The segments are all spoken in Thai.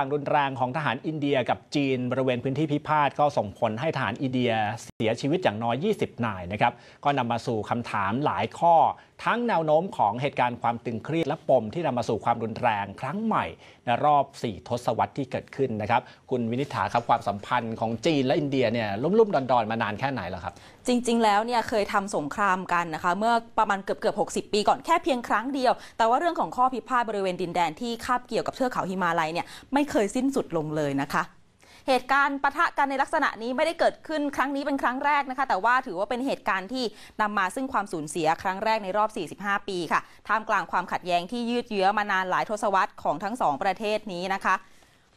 างรุนแรงของทหารอินเดียกับจีนบริเวณพื้นที่พิพาทก็ส่งผลให้ทหารอินเดียเสียชีวิตอย่างน้อย 20 นายนะครับ ก็นำมาสู่คำถามหลายข้อทั้งแนวโน้มของเหตุการณ์ความตึงเครียดและปมที่นำมาสู่ความรุนแรงครั้งใหม่ในรอบ 4ทศวรรษที่เกิดขึ้นนะครับ คุณวินิษฐาครับความสัมพันธ์ของจีนและอินเดียเนี่ยลุ่มๆ ดอนดอนมานานแค่ไหนแล้วครับ จริง ๆ แล้วเนี่ยเคยทำสงครามกันนะคะ เมื่อประมาณเกือบเกือบหกปีก่อนแค่เพียงครั้งเดียวแต่ว่าเรื่องของข้อพิพาทบริเวณดินแดน ที่คาบเกี่ยวกับเทือกเขาฮิมาลัยเนี่ยไม่เคยสิ้นสุดลงเลยนะคะเหตุการณ์ปะทะกันในลักษณะนี้ไม่ได้เกิดขึ้นครั้งนี้เป็นครั้งแรกนะคะแต่ว่าถือว่าเป็นเหตุการณ์ที่นำมาซึ่งความสูญเสียครั้งแรกในรอบ 45 ปีค่ะท่ามกลางความขัดแย้งที่ยืดเยื้อมานานหลายทศวรรษของทั้งสองประเทศนี้นะคะ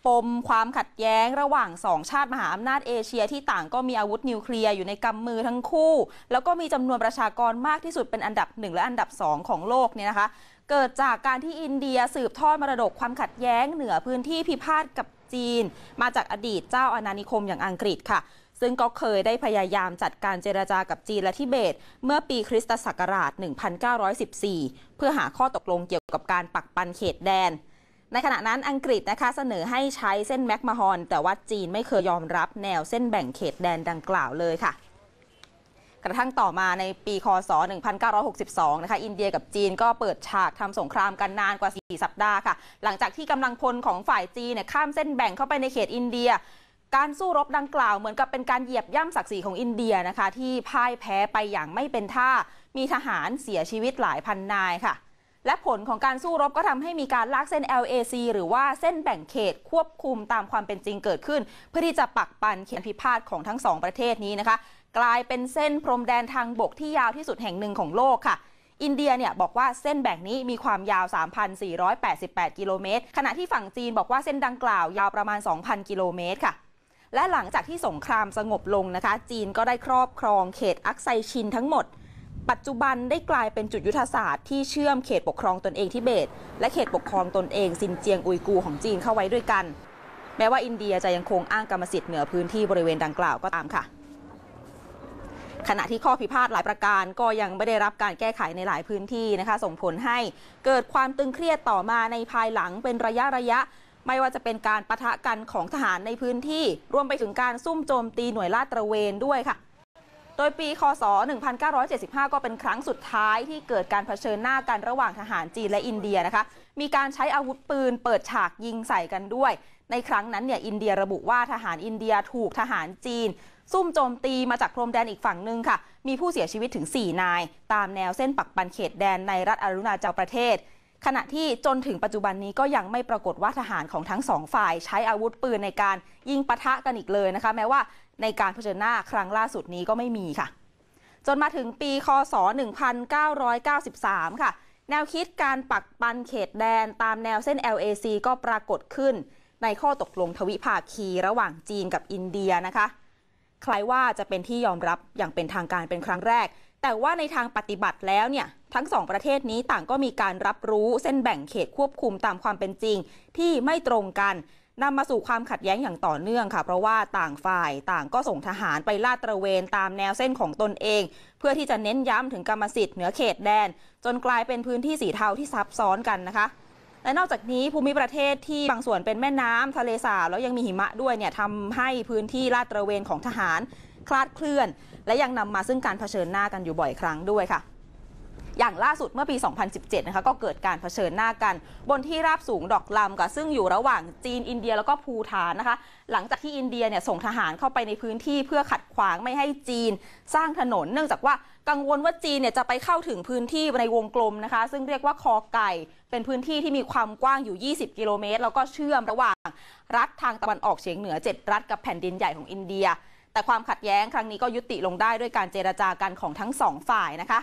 ปมความขัดแย้งระหว่างสองชาติมหาอำนาจเอเชีย ที่ต่างก็มีอาวุธนิวเคลียร์อยู่ในกำมือทั้งคู่ แล้วก็มีจำนวนประชากรมากที่สุดเป็นอันดับ1และอันดับ 2 ของโลกเนี่ยนะคะเกิดจากการที่อินเดียสืบทอดมรดกความขัดแย้งเหนือพื้นที่พิพาทกับจีนมาจากอดีตเจ้าอาณานิคมอย่างอังกฤษค่ะ ซึ่งก็เคยได้พยายามจัดการเจรจากับจีนและทิเบต เมื่อปีคริสตศักราช 1914 เพื่อหาข้อตกลงเกี่ยวกับการปักปันเขตแดน ในขณะนั้นอังกฤษนะคะเสนอให้ใช้เส้นแมกมาฮอน แต่ว่าจีนไม่เคยยอมรับแนวเส้นแบ่งเขตแดนดังกล่าวเลยค่ะกระทั่งต่อมาในปีคศ 1962 นะคะ อินเดียกับจีนก็เปิดฉากทำสงครามกันนานกว่า4สัปดาห์ค่ะ หลังจากที่กำลังพลของฝ่ายจีนเนี่ยข้ามเส้นแบ่งเข้าไปในเขตอินเดีย การสู้รบดังกล่าวเหมือนกับเป็นการเหยียบย่ำศักดิ์ศรีของอินเดียนะคะ ที่พ่ายแพ้ไปอย่างไม่เป็นท่า มีทหารเสียชีวิตหลายพันนายค่ะ และผลของการสู้รบก็ทำให้มีการลากเส้น LAC หรือว่าเส้นแบ่งเขตควบคุมตามความเป็นจริงเกิดขึ้น เพื่อที่จะปักปันเขียนพิพาทของทั้งสองประเทศนี้นะคะกลายเป็นเส้น พรมแดนทางบกที่ยาวที่สุดแห่งหนึ่งของโลกค่ะ อินเดียเนี่ยบอกว่าเส้นแบ่งนี้มีความยาว 3,488กิโลเมตรขณะที่ฝั่งจีนบอกว่าเส้นดังกล่าวยาวประมาณ 2,000 กิโลเมตรค่ะ และหลังจากที่สงครามสงบลงนะคะ จีนก็ได้ครอบครองเขตอักไซชินทั้งหมด ปัจจุบันได้กลายเป็นจุดยุทธศาสตร์ที่เชื่อมเขตปกครองตนเองทิเบต และเขตปกครองตนเองซินเจียงอุยกูของจีนเข้าไว้ด้วยกัน แม้ว่าอินเดียจะยังคงอ้างกรรมสิทธิ์เหนือพื้นที่บริเวณดังกล่าวก็ตามค่ะขณะที่ข้อพิพาทหลายประการก็ยังไม่ได้รับการแก้ไขในหลายพื้นที่นะคะ ส่งผลให้เกิดความตึงเครียดต่อมาในภายหลังเป็นระยะระยะ ไม่ว่าจะเป็นการประทะกันของทหารในพื้นที่ รวมไปถึงการซุ่มโจมตีหน่วยลาดตระเวนด้วยค่ะ โดยปีคศ 1975 ก็เป็นครั้งสุดท้ายที่เกิดการเผชิญหน้ากันระหว่างทหารจีนและอินเดียนะคะมีการใช้อาวุธปืน เปิดฉากยิงใส่กันด้วย ในครั้งนั้นเนี่ยอินเดียระบุว่าทหารอินเดียถูกทหารจีนซุ่มโจมตีมาจากพรมแดนอีกฝั่งหนึ่งค่ะ มีผู้เสียชีวิตถึง 4 นาย ตามแนวเส้นปักปันเขตแดนในรัฐอารุณาเจาประเทศ ขณะที่จนถึงปัจจุบันนี้ก็ยังไม่ปรากฏว่าทหารของทั้งสองฝ่าย ใช้อาวุธปืนในการยิงปะทะกันอีกเลยนะคะ แม้ว่าในการเผชิญหน้าครั้งล่าสุดนี้ก็ไม่มีค่ะ จนมาถึงปี คศ1993 ค่ะ แนวคิดการปักปันเขตแดนตามแนวเส้น LAC ก็ปรากฏขึ้น ในข้อตกลงทวิภาคี ระหว่างจีนกับอินเดียนะคะคล้ายว่าจะเป็นที่ยอมรับอย่างเป็นทางการเป็นครั้งแรก แต่ว่าในทางปฏิบัติแล้วเนี่ยทั้งสองประเทศนี้ต่างก็มีการรับรู้เส้นแบ่งเขตควบคุมตามความเป็นจริง ที่ไม่ตรงกันนำมาสู่ความขัดแย้งอย่างต่อเนื่องค่ะ เพราะว่าต่างฝ่ายต่างก็ส่งทหารไปลาดตระเวนตามแนวเส้นของตนเอง เพื่อที่จะเน้นย้ำถึงกรรมสิทธิ์เหนือเขตแดน จนกลายเป็นพื้นที่สีเทาที่ซับซ้อนกันนะคะและนอกจากนี้ภูมิประเทศที่บางส่วนเป็นแม่น้ำทะเลสาบแล้วยังมีหิมะด้วยเนี่ยทำให้พื้นที่ลาดตระเวนของทหารคลาดเคลื่อน และยังนำมาซึ่งการเผชิญหน้ากันอยู่บ่อยครั้งด้วยค่ะ อย่างล่าสุดเมื่อปี 2017 นะคะก็เกิดการเผชิญหน้ากัน บนที่ราบสูงดอกลำกะซึ่งอยู่ระหว่างจีนอินเดียแล้วก็ภูฐานนะคะหลังจากที่อินเดียเนี่ยส่งทหารเข้าไปในพื้นที่เพื่อขัดขวางไม่ให้จีนสร้างถนน เนื่องจากว่ากังวลว่าจีนเนี่ยจะไปเข้าถึงพื้นที่ในวงกลมนะคะ ซึ่งเรียกว่าคอไก่เป็นพื้นที่ที่มีความกว้างอยู่ 20 กิโลเมตร แล้วก็เชื่อมระหว่างรัฐทางตะวันออกเฉียงเหนือ 7 รัฐกับแผ่นดินใหญ่ของอินเดีย แต่ความขัดแย้งครั้งนี้ก็ยุติลงได้ด้วยการเจรจากันของทั้งสองฝ่ายนะคะ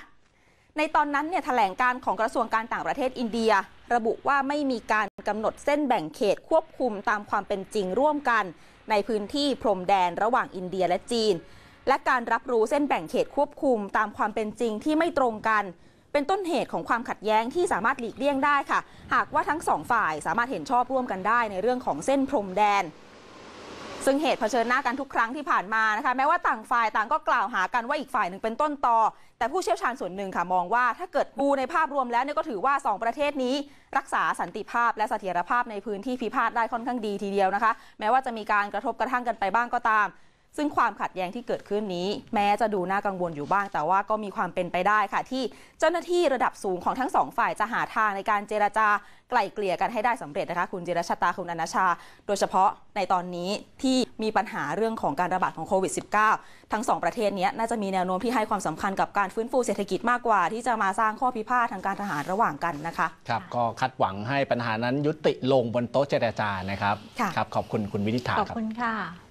ในตอนนั้นเนี่ยแถลงการของกระทรวงการต่างประเทศอินเดีย ระบุว่าไม่มีการกำหนดเส้นแบ่งเขตควบคุมตามความเป็นจริงร่วมกัน ในพื้นที่พรมแดนระหว่างอินเดียและจีนและการรับรู้เส้นแบ่งเขตควบคุม ตามความเป็นจริงที่ไม่ตรงกัน เป็นต้นเหตุของความขัดแย้งที่สามารถหลีกเลี่ยงได้ค่ะ หากว่าทั้งสองฝ่ายสามารถเห็นชอบร่วมกันได้ ในเรื่องของเส้นพรมแดน ซึ่งเหตุเผชิญหน้ากันทุกครั้งที่ผ่านมานะคะ แม้ว่าต่างฝ่ายต่างก็กล่าวหากันว่าอีกฝ่ายหนึ่งเป็นต้นตอแต่ผู้เชี่ยวชาญส่วนหนึ่งค่ะมองว่า ถ้าเกิดดูในภาพรวมแล้วนี่ก็ถือว่า 2 ประเทศนี้ รักษาสันติภาพและเสถียรภาพในพื้นที่พิพาทได้ค่อนข้างดีทีเดียวนะคะ แม้ว่าจะมีการกระทบกระทั่งกันไปบ้างก็ตามซึ่งความขัดแย้งที่เกิดขึ้นนี้ แม้จะดูน่ากังวลอยู่บ้าง แต่ว่าก็มีความเป็นไปได้ค่ะ ที่เจ้าหน้าที่ระดับสูงของทั้งสองฝ่ายจะหาทางในการเจรจาไกล่เกลี่ยกันให้ได้สำเร็จนะคะ คุณเจรชตาคุณอนาชา โดยเฉพาะในตอนนี้ที่มีปัญหาเรื่องของการระบาดของโควิด -19 ทั้งสองประเทศนี้น่าจะมีแนวโน้มที่ให้ความสำคัญกับการฟื้นฟูเศรษฐกิจมากกว่า ที่จะมาสร้างข้อพิพาททางการทหารระหว่างกันนะคะ ครับก็คาดหวังให้ปัญหานั้นยุติลงบนโต๊ะเจรจานะครับครับขอบคุณคุณวินิษฐาขอบคุณค่ะ